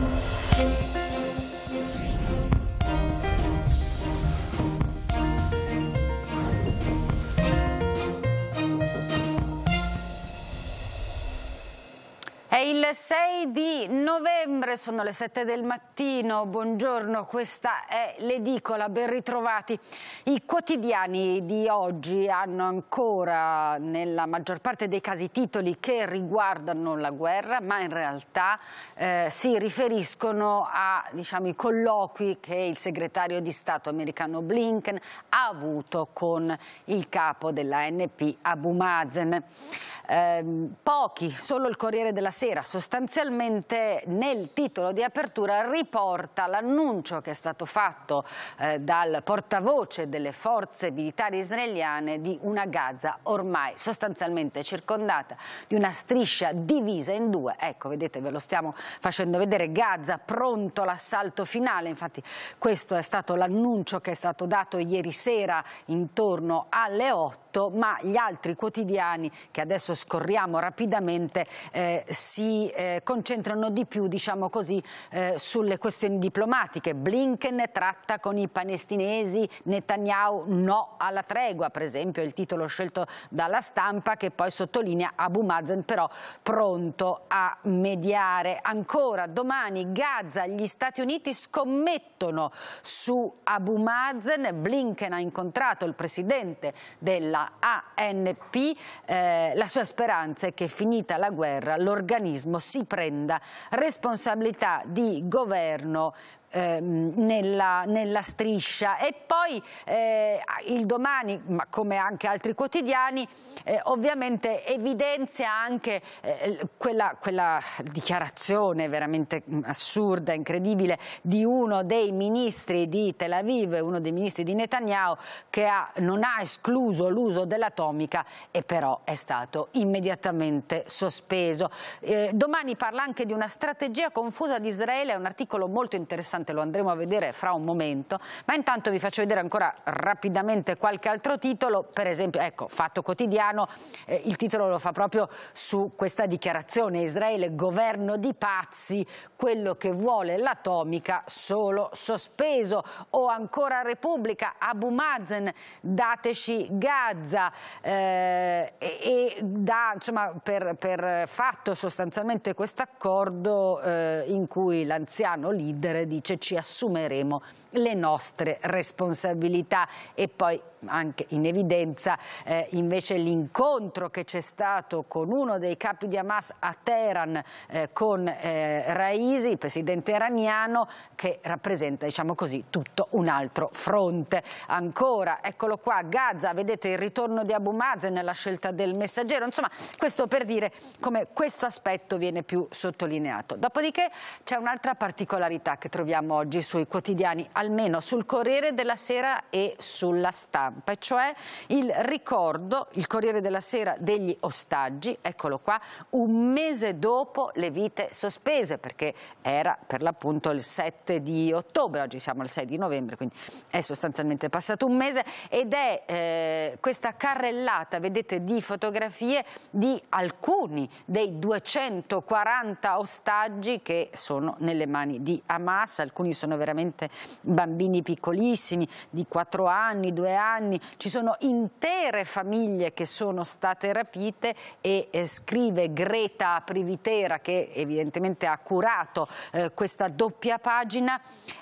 Thank you. il 6 di novembre, sono le 7 del mattino, buongiorno, questa è l'edicola, ben ritrovati. I quotidiani di oggi hanno ancora nella maggior parte dei casi titoli che riguardano la guerra, ma in realtà eh, si riferiscono a diciamo, i colloqui che il segretario di Stato americano Blinken ha avuto con il capo dell'ANP Abu Mazen. Eh, pochi, solo il Corriere della Sera Londra sostanzialmente nel titolo di apertura riporta l'annuncio che è stato fatto eh, dal portavoce delle forze militari israeliane di una Gaza ormai sostanzialmente circondata di una striscia divisa in due. Ecco, vedete, ve lo stiamo facendo vedere, Gaza pronto all'assalto finale, infatti questo è stato l'annuncio che è stato dato ieri sera intorno alle 8, ma gli altri quotidiani che adesso scorriamo rapidamente eh, si si eh, concentrano di più diciamo così, eh, sulle questioni diplomatiche. Blinken tratta con i palestinesi, Netanyahu no alla tregua, per esempio il titolo scelto dalla stampa che poi sottolinea Abu Mazen però pronto a mediare. Ancora domani Gaza, gli Stati Uniti scommettono su Abu Mazen, Blinken ha incontrato il presidente della ANP, eh, la sua speranza è che finita la guerra l'organizzazione organismo si prenda responsabilità di governo Ehm, nella, nella, striscia e poi eh, il domani, ma come anche altri quotidiani, eh, ovviamente evidenzia anche eh, quella, quella, dichiarazione veramente mm, assurda, incredibile di uno dei ministri di Tel Aviv, uno dei ministri di Netanyahu che ha, non ha escluso l'uso dell'atomica e però è stato immediatamente sospeso. Eh, domani parla anche di una strategia confusa di Israele, è un articolo molto interessante nonostante lo andremo a vedere fra un momento, ma intanto vi faccio vedere ancora rapidamente qualche altro titolo, per esempio, ecco, Fatto Quotidiano, eh, il titolo lo fa proprio su questa dichiarazione Israele governo di pazzi, quello che vuole l'atomica solo sospeso o ancora Repubblica, Abu Mazen, dateci Gaza. Eh, dà insomma, per, per, fatto sostanzialmente questo accordo eh, in cui l'anziano leader dice ci assumeremo le nostre responsabilità e poi anche in evidenza eh, invece l'incontro che c'è stato con uno dei capi di Hamas a Teheran eh, con eh, Raisi, il presidente iraniano, che rappresenta diciamo così, tutto un altro fronte. Ancora, eccolo qua, Gaza, vedete il ritorno di Abu Mazen, nella scelta del messaggero, insomma questo per dire come questo aspetto viene più sottolineato. Dopodiché c'è un'altra particolarità che troviamo oggi sui quotidiani, almeno sul Corriere della Sera e sulla Stampa stampa, e cioè il ricordo, il Corriere della Sera, degli ostaggi, eccolo qua, un mese dopo le vite sospese, perché era per l'appunto il 7 di ottobre, oggi siamo al 6 di novembre, quindi è sostanzialmente passato un mese, ed è eh, questa carrellata, vedete, di fotografie di alcuni dei 240 ostaggi che sono nelle mani di Hamas, alcuni sono veramente bambini piccolissimi, di 4 anni, 2 anni, anni, ci sono intere famiglie che sono state rapite e eh, scrive Greta Privitera che evidentemente ha curato eh, questa doppia pagina,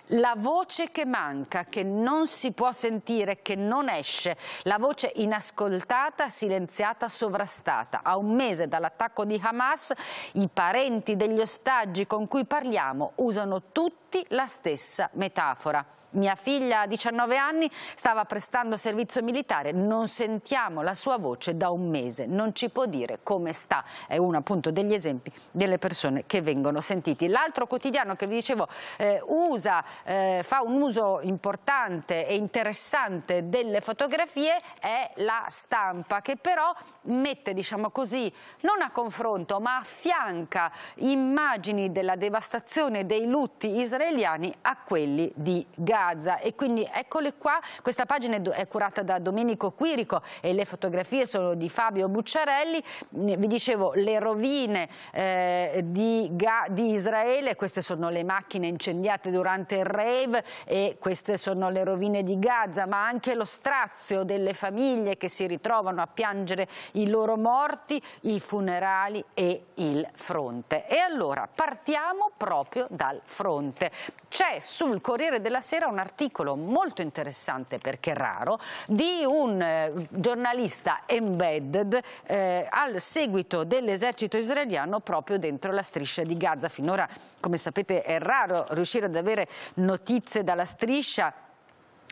la voce che manca, che non si può sentire, che non esce, la voce inascoltata, silenziata, sovrastata. A un mese dall'attacco di Hamas i parenti degli ostaggi con cui parliamo usano tutti tutti la stessa metafora. Mia figlia a 19 anni stava prestando servizio militare, non sentiamo la sua voce da un mese, non ci può dire come sta. È uno appunto degli esempi delle persone che vengono sentiti. L'altro quotidiano che vi dicevo eh, usa, eh, fa un uso importante e interessante delle fotografie è la stampa che però mette, diciamo così, non a confronto ma affianca immagini della devastazione dei lutti israeliani israeliani a quelli di Gaza. E quindi eccole qua, questa pagina è curata da Domenico Quirico e le fotografie sono di Fabio Bucciarelli. Vi dicevo, le rovine eh, di, di, Israele, queste sono le macchine incendiate durante il rave e queste sono le rovine di Gaza, ma anche lo strazio delle famiglie che si ritrovano a piangere i loro morti, i funerali e il fronte. E allora partiamo proprio dal fronte. Presidente. C'è sul Corriere della Sera un articolo molto interessante, perché raro, di un eh, giornalista embedded eh, al seguito dell'esercito israeliano proprio dentro la striscia di Gaza. Finora, come sapete, è raro riuscire ad avere notizie dalla striscia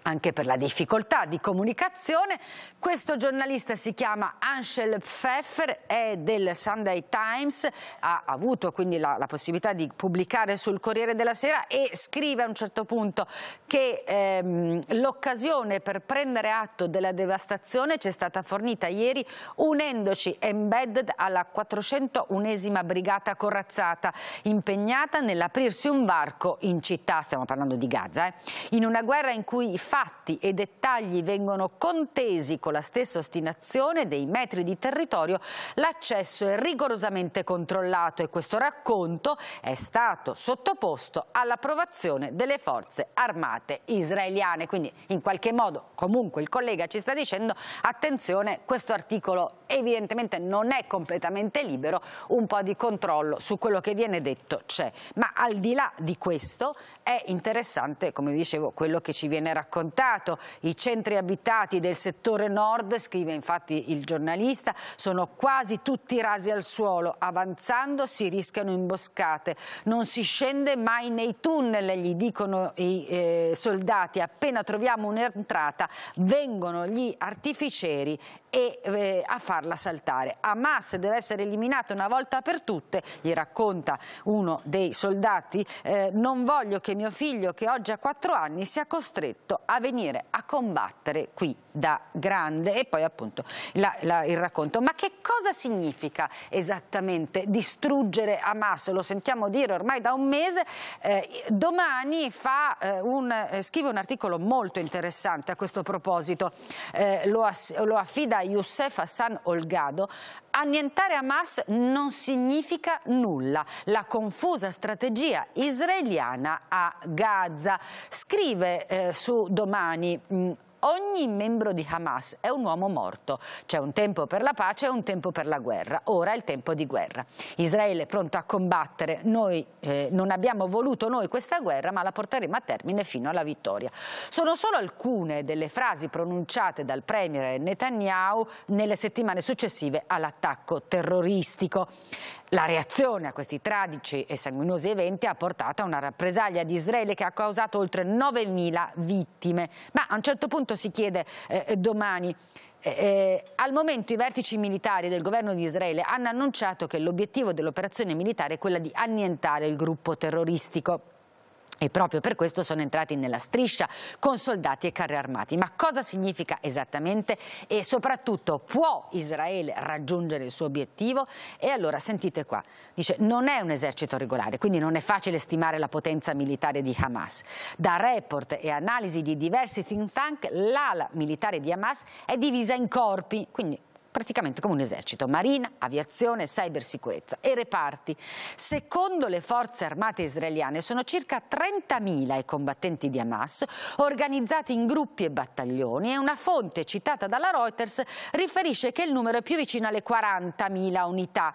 anche per la difficoltà di comunicazione. Questo giornalista si chiama Ansel Pfeffer, è del Sunday Times, ha avuto quindi la, la possibilità di pubblicare sul Corriere della Sera e scrive a un certo punto che ehm, l'occasione per prendere atto della devastazione ci è stata fornita ieri unendoci embedded alla 401esima brigata corazzata impegnata nell'aprirsi un varco in città, stiamo parlando di Gaza, eh, in una guerra in cui i fatti e dettagli vengono contesi con la stessa ostinazione dei metri di territorio, l'accesso è rigorosamente controllato e questo racconto è stato sottoposto all'approvazione delle forze armate israeliane. Quindi in qualche modo comunque il collega ci sta dicendo attenzione questo articolo evidentemente non è completamente libero, un po' di controllo su quello che viene detto c'è. Ma al di là di questo è interessante come dicevo quello che ci viene raccontato affrontato i centri abitati del settore nord, scrive infatti il giornalista, sono quasi tutti rasi al suolo, avanzando si rischiano imboscate, non si scende mai nei tunnel, gli dicono i eh, soldati, appena troviamo un'entrata vengono gli artificieri e eh, a farla saltare. Hamas deve essere eliminata una volta per tutte, gli racconta uno dei soldati, eh, non voglio che mio figlio che oggi ha quattro anni sia costretto a a venire a combattere qui da grande e poi appunto la, la, il racconto. Ma che cosa significa esattamente distruggere Hamas? Lo sentiamo dire ormai da un mese. Eh, domani fa, eh, un, eh, scrive un articolo molto interessante a questo proposito, eh, lo, lo, affida a Youssef Hassan Olgado, Annientare Hamas non significa nulla. La confusa strategia israeliana a Gaza. Scrive eh, su domani mh, mm, ogni membro di Hamas è un uomo morto. C'è un tempo per la pace e un tempo per la guerra. Ora è il tempo di guerra. Israele è pronto a combattere. Noi eh, non abbiamo voluto noi questa guerra, ma la porteremo a termine fino alla vittoria. Sono solo alcune delle frasi pronunciate dal premier Netanyahu nelle settimane successive all'attacco terroristico. La reazione a questi tragici e sanguinosi eventi ha portato a una rappresaglia di Israele che ha causato oltre 9.000 vittime. Ma a un certo punto si chiede eh, domani, eh, eh, al momento i vertici militari del governo di Israele hanno annunciato che l'obiettivo dell'operazione militare è quella di annientare il gruppo terroristico e proprio per questo sono entrati nella striscia con soldati e carri armati. Ma cosa significa esattamente e soprattutto può Israele raggiungere il suo obiettivo? E allora sentite qua, dice non è un esercito regolare, quindi non è facile stimare la potenza militare di Hamas. Da report e analisi di diversi think tank l'ala militare di Hamas è divisa in corpi, quindi praticamente come un esercito, marina, aviazione, cybersicurezza e reparti. Secondo le forze armate israeliane sono circa 30.000 i combattenti di Hamas, organizzati in gruppi e battaglioni e una fonte citata dalla Reuters riferisce che il numero è più vicino alle 40.000 unità.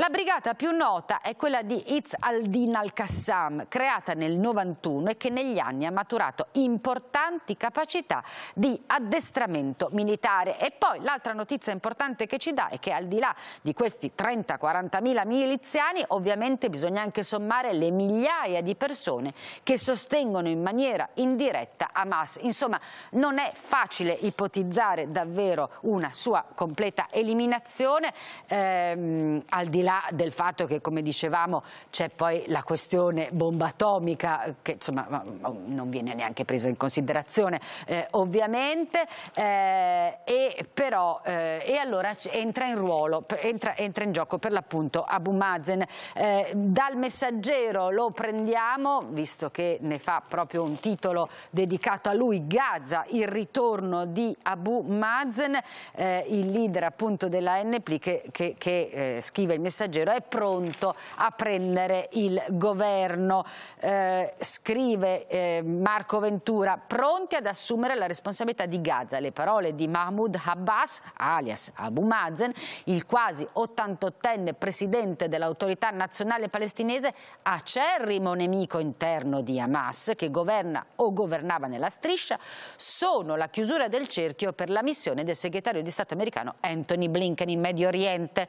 La brigata più nota è quella di Itz al-Din al-Qassam, creata nel 91 e che negli anni ha maturato importanti capacità di addestramento militare. E poi l'altra notizia importante che ci dà è che al di là di questi 30-40 mila miliziani, ovviamente bisogna anche sommare le migliaia di persone che sostengono in maniera indiretta Hamas. Insomma, non è facile ipotizzare davvero una sua completa eliminazione, ehm, al di là là del fatto che, come dicevamo, c'è poi la questione bomba atomica, che insomma non viene neanche presa in considerazione, eh, ovviamente, eh, e, però, eh, e allora entra in ruolo, entra, entra in gioco per l'appunto Abu Mazen. Eh, dal messaggero lo prendiamo, visto che ne fa proprio un titolo dedicato a lui, Gaza, il ritorno di Abu Mazen, eh, il leader appunto della NP che, che, che eh, scrive il messaggero messaggero è pronto a prendere il governo. Eh, scrive eh, Marco Ventura, pronti ad assumere la responsabilità di Gaza. Le parole di Mahmoud Abbas, alias Abu Mazen, il quasi 88enne presidente dell'autorità nazionale palestinese, acerrimo nemico interno di Hamas, che governa o governava nella striscia, sono la chiusura del cerchio per la missione del segretario di Stato americano Anthony Blinken in Medio Oriente.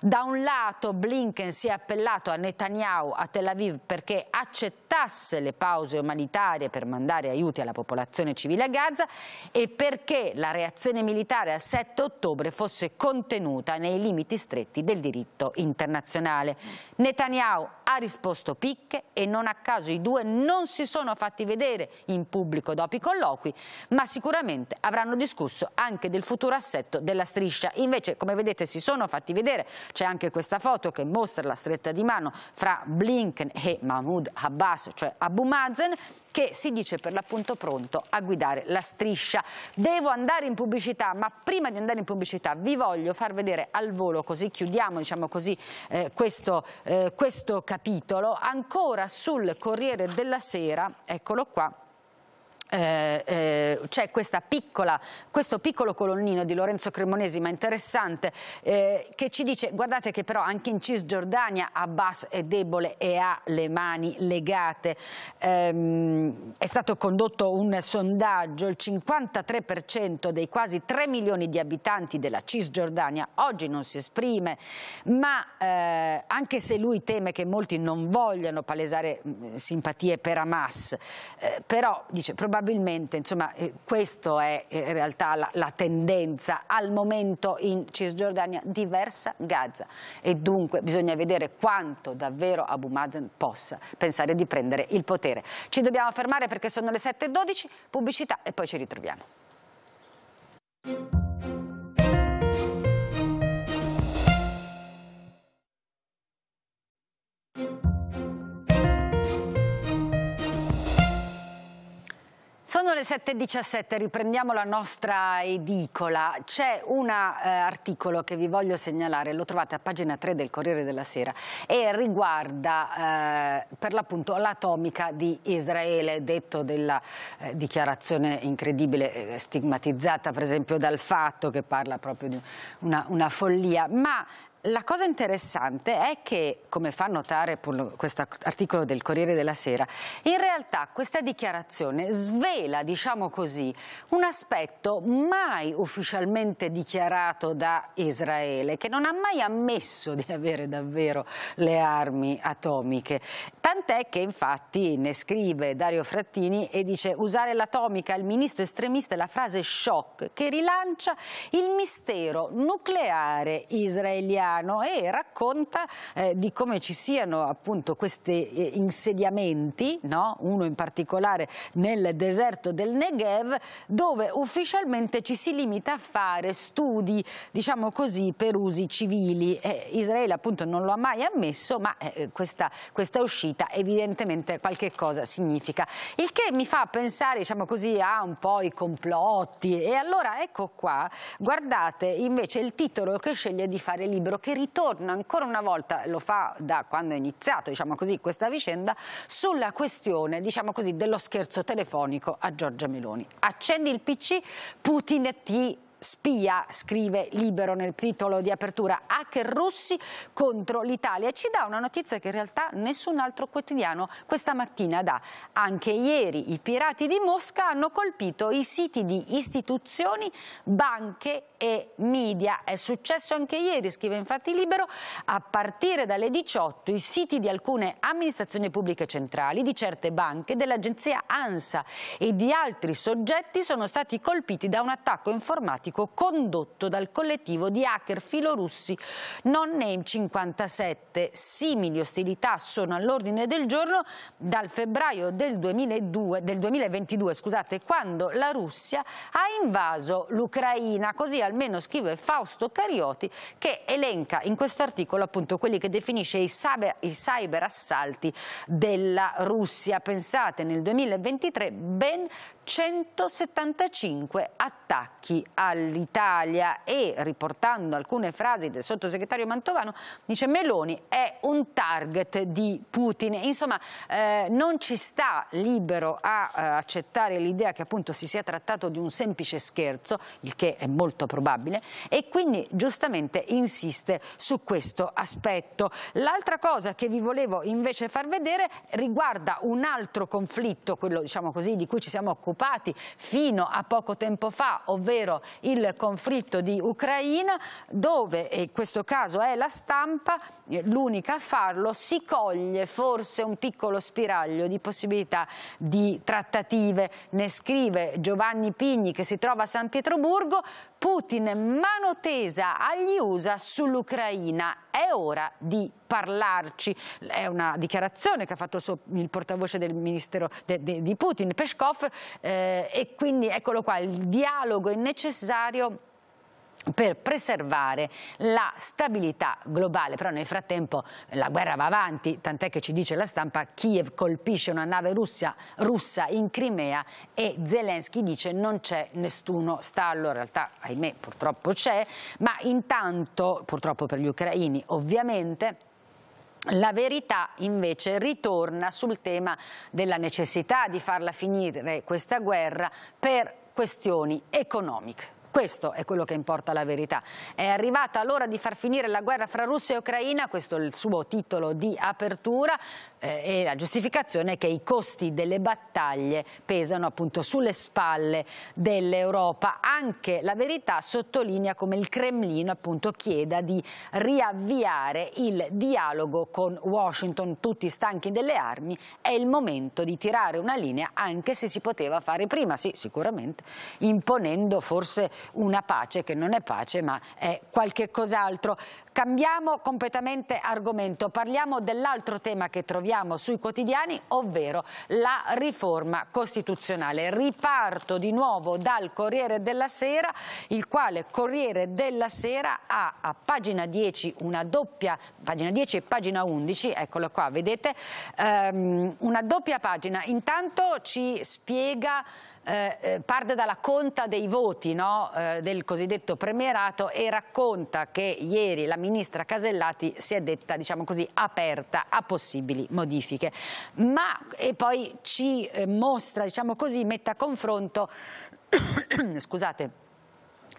Da un lato mandato, Blinken si è appellato a Netanyahu a Tel Aviv perché accettasse le pause umanitarie per mandare aiuti alla popolazione civile a Gaza e perché la reazione militare al 7 ottobre fosse contenuta nei limiti stretti del diritto internazionale. Netanyahu ha risposto picche e non a caso i due non si sono fatti vedere in pubblico dopo i colloqui, ma sicuramente avranno discusso anche del futuro assetto della striscia. Invece, come vedete, si sono fatti vedere, c'è anche questa questa foto che mostra la stretta di mano fra Blinken e Mahmoud Abbas, cioè Abu Mazen, che si dice per l'appunto pronto a guidare la striscia. Devo andare in pubblicità, ma prima di andare in pubblicità vi voglio far vedere al volo, così chiudiamo diciamo così, eh, questo, eh, questo capitolo, ancora sul Corriere della Sera, eccolo qua, eh, eh, c'è questo piccolo colonnino di Lorenzo Cremonesi, ma interessante, eh, che ci dice guardate che però anche in Cisgiordania Abbas è debole e ha le mani legate. Ehm, è stato condotto un sondaggio, il 53% dei quasi 3 milioni di abitanti della Cisgiordania oggi non si esprime, ma eh, anche se lui teme che molti non vogliano palesare mm, simpatie per Hamas, eh, però dice probabilmente probabilmente insomma, eh, questa è eh, in realtà la, la, tendenza al momento in Cisgiordania diversa Gaza e dunque bisogna vedere quanto davvero Abu Mazen possa pensare di prendere il potere. Ci dobbiamo fermare perché sono le 7.12, pubblicità e poi ci ritroviamo. Thank you. Sono le 7.17, riprendiamo la nostra edicola. C'è un eh, articolo che vi voglio segnalare, lo trovate a pagina 3 del Corriere della Sera e riguarda eh, per l'appunto l'atomica di Israele, detto della eh, dichiarazione incredibile, eh, stigmatizzata per esempio dal fatto che parla proprio di una, una follia, ma la cosa interessante è che, come fa notare questo articolo del Corriere della Sera, in realtà questa dichiarazione svela, diciamo così, un aspetto mai ufficialmente dichiarato da Israele, che non ha mai ammesso di avere davvero le armi atomiche. Tant'è che infatti ne scrive Dario Frattini e dice usare l'atomica, al ministro estremista, è la frase shock che rilancia il mistero nucleare israeliano Milano e racconta eh, di come ci siano appunto questi eh, insediamenti, no? uno in particolare nel deserto del Negev, dove ufficialmente ci si limita a fare studi, diciamo così, per usi civili. Eh, Israele appunto non lo ha mai ammesso, ma eh, questa, questa uscita evidentemente qualche cosa significa. Il che mi fa pensare, diciamo così, a un po' i complotti. E allora ecco qua, guardate invece il titolo che sceglie di fare libro che ritorna ancora una volta, lo fa da quando è iniziato diciamo così, questa vicenda, sulla questione diciamo così, dello scherzo telefonico a Giorgia Meloni. Accendi il PC, Putin ti spia, scrive Libero nel titolo di apertura, hacker russi contro l'Italia. Ci dà una notizia che in realtà nessun altro quotidiano questa mattina dà. Anche ieri i pirati di Mosca hanno colpito i siti di istituzioni, banche e media. È successo anche ieri, scrive infatti Libero, a partire dalle 18 i siti di alcune amministrazioni pubbliche centrali, di certe banche, dell'agenzia ANSA e di altri soggetti sono stati colpiti da un attacco informatico informatico condotto dal collettivo di hacker filorussi Nonname 57. Simili ostilità sono all'ordine del giorno dal febbraio del, 2002, del 2022, scusate, quando la Russia ha invaso l'Ucraina, così almeno scrive Fausto Carioti che elenca in questo articolo appunto quelli che definisce i cyber, i cyber assalti della Russia. Pensate, nel 2023 ben 175 attacchi all'Italia e riportando alcune frasi del sottosegretario Mantovano dice Meloni è un target di Putin insomma eh, non ci sta libero a eh, accettare l'idea che appunto si sia trattato di un semplice scherzo il che è molto probabile e quindi giustamente insiste su questo aspetto l'altra cosa che vi volevo invece far vedere riguarda un altro conflitto quello diciamo così di cui ci siamo occupati occupati fino a poco tempo fa, ovvero il conflitto di Ucraina, dove, e in questo caso è la stampa, eh, l'unica a farlo, si coglie forse un piccolo spiraglio di possibilità di trattative. Ne scrive Giovanni Pigni che si trova a San Pietroburgo, Putin mano tesa agli USA sull'Ucraina. È ora di parlarci. È una dichiarazione che ha fatto il, portavoce del ministero de, de, di Putin, Peshkov, eh, e quindi eccolo qua, il dialogo è necessario per preservare la stabilità globale. Però nel frattempo la guerra va avanti, tant'è che ci dice la stampa Kiev colpisce una nave russia, russa in Crimea e Zelensky dice non c'è nessuno stallo, in realtà ahimè purtroppo c'è, ma intanto, purtroppo per gli ucraini ovviamente, la verità invece ritorna sul tema della necessità di farla finire questa guerra per questioni economiche. Questo è quello che importa la verità. È arrivata l'ora di far finire la guerra fra Russia e Ucraina, questo è il suo titolo di apertura eh, e la giustificazione è che i costi delle battaglie pesano appunto sulle spalle dell'Europa. Anche la verità sottolinea come il Cremlino appunto chieda di riavviare il dialogo con Washington, tutti stanchi delle armi, è il momento di tirare una linea anche se si poteva fare prima, sì sicuramente, imponendo forse una pace che non è pace ma è qualche cos'altro. Cambiamo completamente argomento, parliamo dell'altro tema che troviamo sui quotidiani, ovvero la riforma costituzionale. Riparto di nuovo dal Corriere della Sera, il quale Corriere della Sera ha a pagina 10 una doppia, pagina 10 e pagina 11, eccolo qua, vedete, um, una doppia pagina. Intanto ci spiega eh, eh, parte dalla conta dei voti no? eh, del cosiddetto premierato e racconta che ieri la ministra Casellati si è detta diciamo così, aperta a possibili modifiche. Ma e poi ci eh, mostra, diciamo così, mette a confronto scusate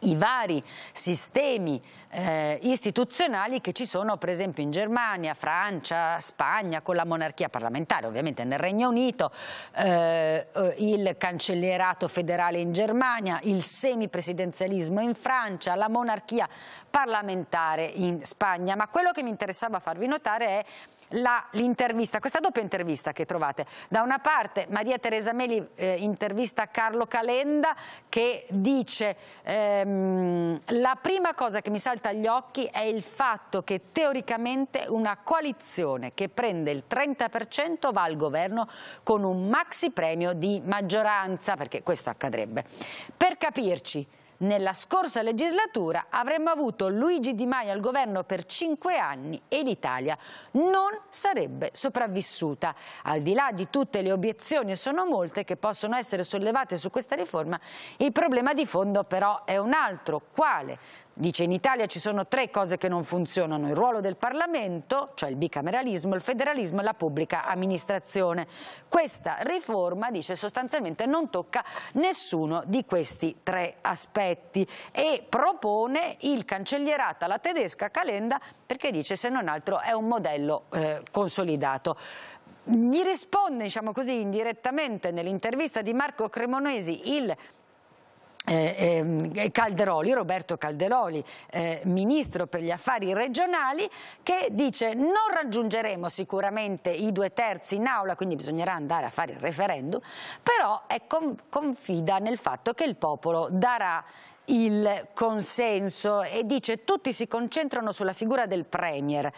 i vari sistemi eh, istituzionali che ci sono per esempio in Germania, Francia, Spagna con la monarchia parlamentare, ovviamente nel Regno Unito, eh, eh il cancellierato federale in Germania, il semipresidenzialismo in Francia, la monarchia parlamentare in Spagna, ma quello che mi interessava farvi notare è l'intervista, questa doppia intervista che trovate. Da una parte Maria Teresa Meli eh, intervista Carlo Calenda che dice ehm, la prima cosa che mi salta agli occhi è il fatto che teoricamente una coalizione che prende il 30% va al governo con un maxi premio di maggioranza, perché questo accadrebbe. Per capirci, nella scorsa legislatura avremmo avuto Luigi Di Maio al governo per cinque anni e l'Italia non sarebbe sopravvissuta. Al di là di tutte le obiezioni, e sono molte, che possono essere sollevate su questa riforma, il problema di fondo però è un altro, quale? Dice in Italia ci sono tre cose che non funzionano, il ruolo del Parlamento, cioè il bicameralismo, il federalismo e la pubblica amministrazione. Questa riforma, dice sostanzialmente, non tocca nessuno di questi tre aspetti e propone il cancellierato alla tedesca Calenda perché dice se non altro è un modello eh, consolidato. Gli risponde, diciamo così, indirettamente nell'intervista di Marco Cremonesi il eh, ehm, eh, Calderoli, Roberto Calderoli, eh, ministro per gli affari regionali, che dice non raggiungeremo sicuramente i due terzi in aula, quindi bisognerà andare a fare il referendum, però confida nel fatto che il popolo darà il consenso e dice tutti si concentrano sulla figura del Premier,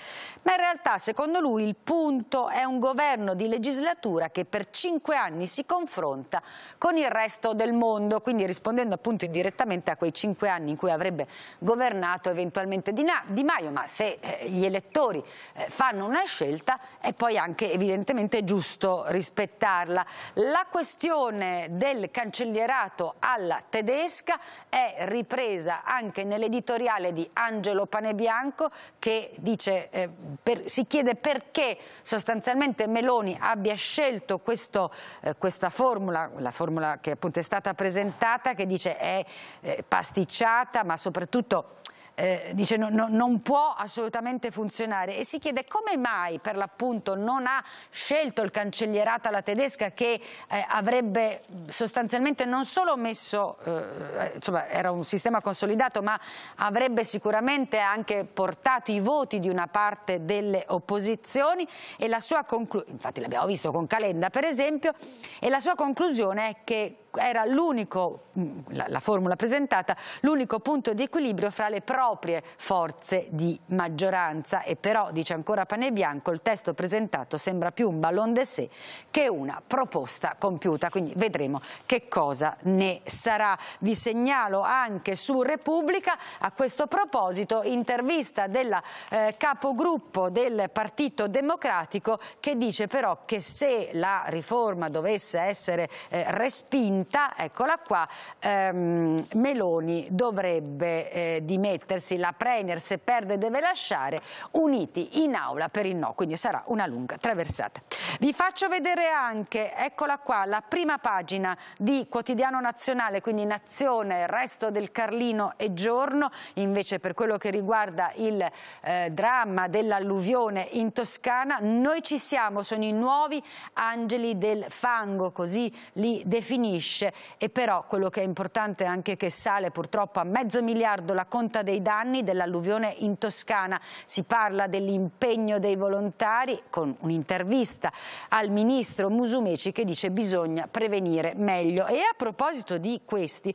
ma in realtà secondo lui il punto è un governo di legislatura che per cinque anni si confronta con il resto del mondo, quindi rispondendo appunto indirettamente a quei cinque anni in cui avrebbe governato eventualmente Di, di Maio, ma se eh, gli elettori eh, fanno una scelta è poi anche evidentemente giusto rispettarla. La questione del cancellierato alla tedesca è ripresa anche nell'editoriale di Angelo Panebianco che dice, eh, per, si chiede perché sostanzialmente Meloni abbia scelto questo, eh, questa formula, la formula che appunto è stata presentata, che dice è eh, pasticciata ma soprattutto eh, dice no, no, non può assolutamente funzionare e si chiede come mai per l'appunto non ha scelto il cancellierato alla tedesca che eh, avrebbe sostanzialmente non solo messo, eh, eh insomma era un sistema consolidato ma avrebbe sicuramente anche portato i voti di una parte delle opposizioni e la sua conclusione, infatti l'abbiamo visto con Calenda per esempio, e la sua conclusione è che era l'unico, la, la formula presentata, l'unico punto di equilibrio fra le proprie forze di maggioranza e però, dice ancora Pane Bianco, il testo presentato sembra più un ballon de sé che una proposta compiuta, quindi vedremo che cosa ne sarà. Vi segnalo anche su Repubblica a questo proposito intervista della eh, capogruppo del Partito Democratico che dice però che se la riforma dovesse essere eh, respinta finta, eccola qua, ehm, Meloni dovrebbe eh, dimettersi, la Premier se perde deve lasciare, uniti in aula per il no, quindi sarà una lunga traversata. Vi faccio vedere anche, eccola qua, la prima pagina di Quotidiano Nazionale, quindi Nazione, Resto del Carlino e Giorno, invece per quello che riguarda il eh, dramma dell'alluvione in Toscana, noi ci siamo, sono i nuovi angeli del fango, così li definisce cresce e però quello che è importante è anche che sale purtroppo a mezzo miliardo la conta dei danni dell'alluvione in Toscana. Si parla dell'impegno dei volontari con un'intervista al ministro Musumeci che dice bisogna prevenire meglio. E a proposito di questi,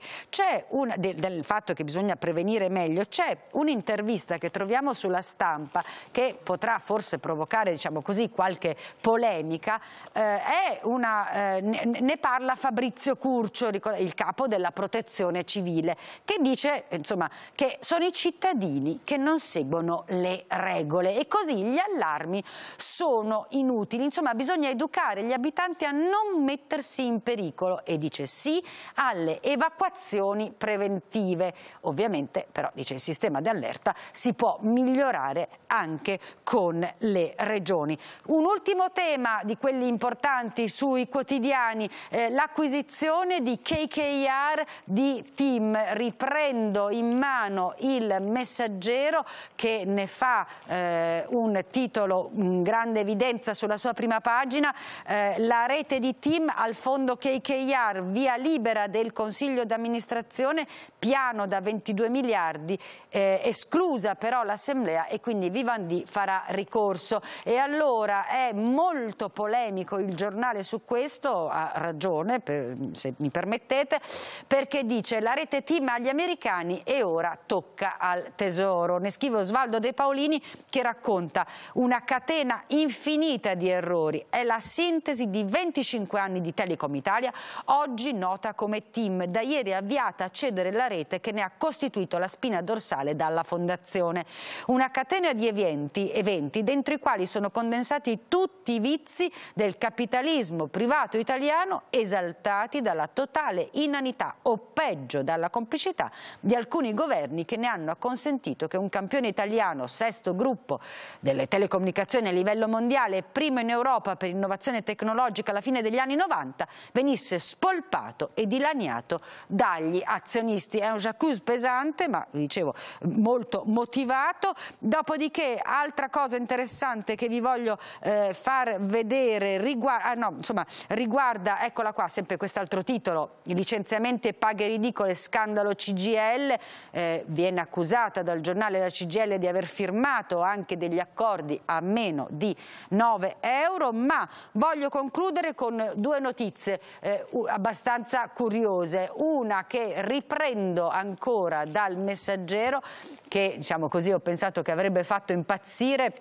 un, del, del fatto che bisogna prevenire meglio, c'è un'intervista che troviamo sulla stampa che potrà forse provocare diciamo così, qualche polemica, eh, una, eh, ne, ne parla Fabrizio Cura Curcio, il capo della protezione civile, che dice insomma, che sono i cittadini che non seguono le regole e così gli allarmi sono inutili. Insomma, bisogna educare gli abitanti a non mettersi in pericolo e dice sì alle evacuazioni preventive. Ovviamente però dice il sistema di allerta si può migliorare anche con le regioni. Un ultimo tema di quelli importanti sui quotidiani, eh, l'acquisizione produzione di KKR di Team. Riprendo in mano il messaggero che ne fa eh, un titolo, in grande evidenza sulla sua prima pagina, eh, la rete di Team al fondo KKR, via libera del Consiglio d'amministrazione, piano da 22 miliardi, eh, esclusa però l'Assemblea e quindi Vivandi farà ricorso. E allora è molto polemico il giornale su questo, ha ragione, per, se mi permettete, perché dice la rete team agli americani e ora tocca al tesoro. Ne scrive Osvaldo De Paolini che racconta una catena infinita di errori. È la sintesi di 25 anni di Telecom Italia, oggi nota come team, da ieri avviata a cedere la rete che ne ha costituito la spina dorsale dalla fondazione. Una catena di eventi, eventi dentro i quali sono condensati tutti i vizi del capitalismo privato italiano esaltati da dalla totale inanità o peggio dalla complicità di alcuni governi che ne hanno consentito che un campione italiano, sesto gruppo delle telecomunicazioni a livello mondiale, e primo in Europa per innovazione tecnologica alla fine degli anni 90, venisse spolpato e dilaniato dagli azionisti. È un jacuzzi pesante, ma dicevo molto motivato. Dopodiché, altra cosa interessante che vi voglio eh, far vedere, riguarda, ah, no, insomma, riguarda, eccola qua, sempre quest'altro altro titolo, licenziamenti e paghe ridicole, scandalo CGL, eh, viene accusata dal giornale la CGL di aver firmato anche degli accordi a meno di 9 euro, ma voglio concludere con due notizie eh, abbastanza curiose, una che riprendo ancora dal messaggero che diciamo così ho pensato che avrebbe fatto impazzire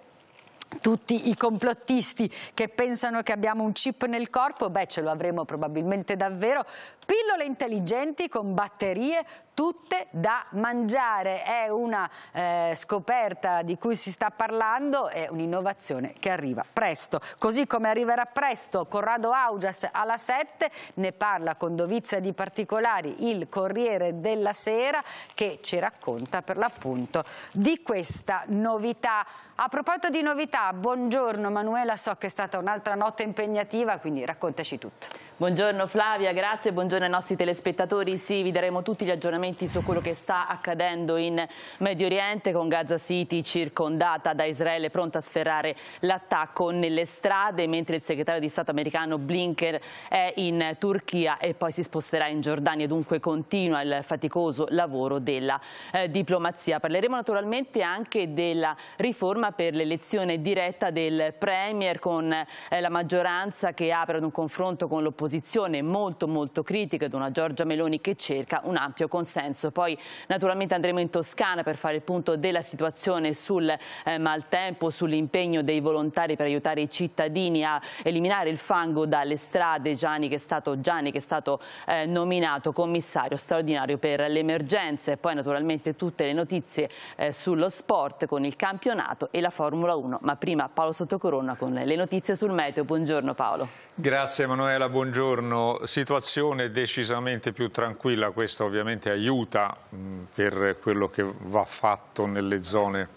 tutti i complottisti che pensano che abbiamo un chip nel corpo, beh ce lo avremo probabilmente davvero, pillole intelligenti con batterie tutte da mangiare. È una eh, scoperta di cui si sta parlando, è un'innovazione che arriva presto. Così come arriverà presto Corrado Augias alla 7, ne parla con dovizia di particolari il Corriere della Sera che ci racconta per l'appunto di questa novità. A proposito di novità, buongiorno Manuela, so che è stata un'altra notte impegnativa, quindi raccontaci tutto. Buongiorno Flavia, grazie, buongiorno ai nostri telespettatori, sì, vi daremo tutti gli aggiornamenti aggiornamenti su quello che sta accadendo in Medio Oriente con Gaza City circondata da Israele pronta a sferrare l'attacco nelle strade mentre il segretario di Stato americano Blinker è in Turchia e poi si sposterà in Giordania dunque continua il faticoso lavoro della eh, diplomazia. Parleremo naturalmente anche della riforma per l'elezione diretta del Premier con eh, la maggioranza che apre ad un confronto con l'opposizione molto molto critica ed una Giorgia Meloni che cerca un ampio consenso senso. Poi naturalmente andremo in Toscana per fare il punto della situazione sul eh, maltempo, sull'impegno dei volontari per aiutare i cittadini a eliminare il fango dalle strade. Gianni che è stato, Gianni, che è stato eh, nominato commissario straordinario per le emergenze. poi naturalmente tutte le notizie eh, sullo sport con il campionato e la Formula 1. Ma prima Paolo Sottocorona con le notizie sul meteo. Buongiorno Paolo. Grazie Emanuela, buongiorno. Situazione decisamente più tranquilla, questa ovviamente aiuta aiuta mm, per quello che va fatto nelle zone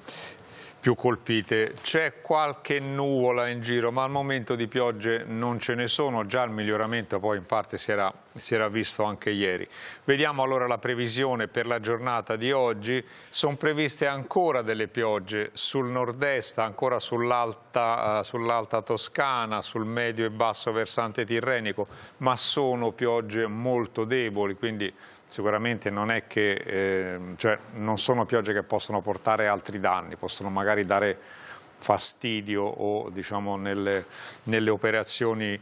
più colpite. C'è qualche nuvola in giro, ma al momento di piogge non ce ne sono, già il miglioramento poi in parte si era, si era visto anche ieri. Vediamo allora la previsione per la giornata di oggi. Sono previste ancora delle piogge sul nord-est, ancora sull'alta uh, eh, sull Toscana, sul medio e basso versante tirrenico, ma sono piogge molto deboli, quindi sicuramente non, che, eh, cioè non sono piogge che possono portare altri danni, possono magari dare fastidio o diciamo, nelle, nelle operazioni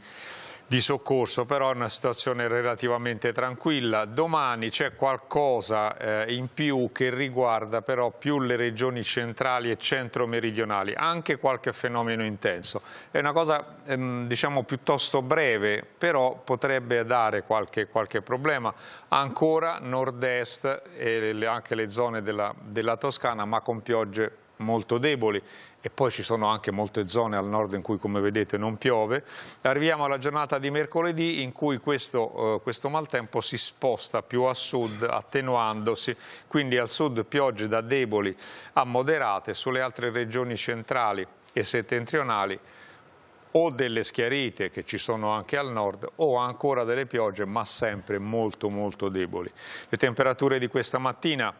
di soccorso, però è una situazione relativamente tranquilla. Domani c'è qualcosa eh, in più che riguarda però più le regioni centrali e centro-meridionali, anche qualche fenomeno intenso. È una cosa ehm, diciamo piuttosto breve, però potrebbe dare qualche, qualche problema. Ancora nord-est e eh, le, anche le zone della, della Toscana, ma con piogge molto deboli e poi ci sono anche molte zone al nord in cui come vedete non piove. Arriviamo alla giornata di mercoledì in cui questo, eh, questo maltempo si sposta più a sud attenuandosi, quindi al sud piogge da deboli a moderate, sulle altre regioni centrali e settentrionali o delle schiarite che ci sono anche al nord o ancora delle piogge ma sempre molto molto deboli. Le temperature di questa mattina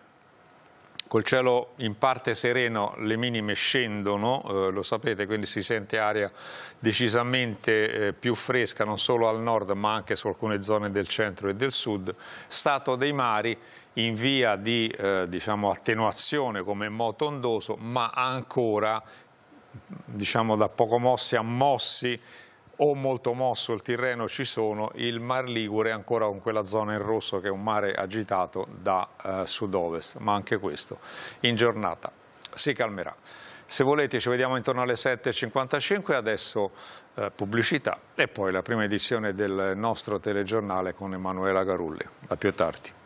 Col cielo in parte sereno le minime scendono, eh, lo sapete, quindi si sente aria decisamente eh, più fresca non solo al nord ma anche su alcune zone del centro e del sud. Stato dei mari in via di eh, diciamo, attenuazione come moto ondoso ma ancora diciamo, da poco mossi a mossi o molto mosso il Tirreno ci sono, il Mar Ligure ancora con quella zona in rosso che è un mare agitato da eh, sud-ovest, ma anche questo in giornata si calmerà. Se volete ci vediamo intorno alle 7.55, adesso eh, pubblicità e poi la prima edizione del nostro telegiornale con Emanuela Garulli. A più tardi.